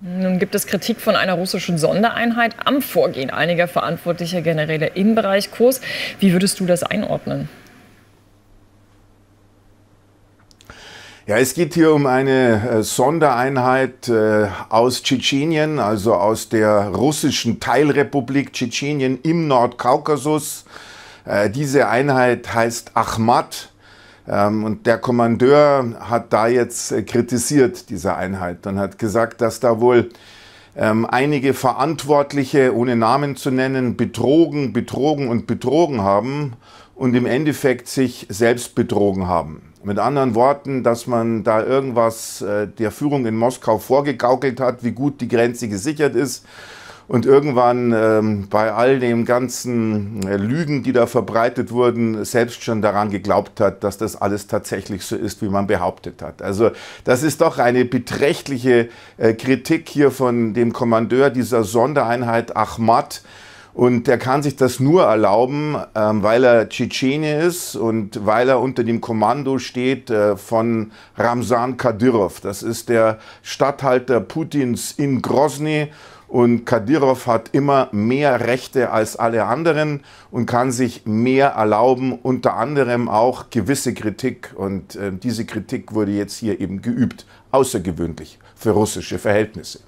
Nun gibt es Kritik von einer russischen Sondereinheit am Vorgehen einiger verantwortlicher Generäle im Bereich Kurs. Wie würdest du das einordnen? Ja, es geht hier um eine äh, Sondereinheit äh, aus Tschetschenien, also aus der russischen Teilrepublik Tschetschenien im Nordkaukasus. Äh, diese Einheit heißt Ahmad. Ähm, und der Kommandeur hat da jetzt äh, kritisiert, diese Einheit, und hat gesagt, dass da wohl ähm, einige Verantwortliche, ohne Namen zu nennen, betrogen, betrogen und betrogen haben und im Endeffekt sich selbst betrogen haben. Mit anderen Worten, dass man da irgendwas äh, der Führung in Moskau vorgegaukelt hat, wie gut die Grenze gesichert ist und irgendwann ähm, bei all den ganzen äh, Lügen, die da verbreitet wurden, selbst schon daran geglaubt hat, dass das alles tatsächlich so ist, wie man behauptet hat. Also das ist doch eine beträchtliche äh, Kritik hier von dem Kommandeur dieser Sondereinheit Ahmad, und er kann sich das nur erlauben, ähm, weil er Tschetschene ist und weil er unter dem Kommando steht äh, von Ramsan Kadyrov. Das ist der Statthalter Putins in Grozny. Und Kadyrov hat immer mehr Rechte als alle anderen und kann sich mehr erlauben, unter anderem auch gewisse Kritik. Und äh, diese Kritik wurde jetzt hier eben geübt, außergewöhnlich für russische Verhältnisse.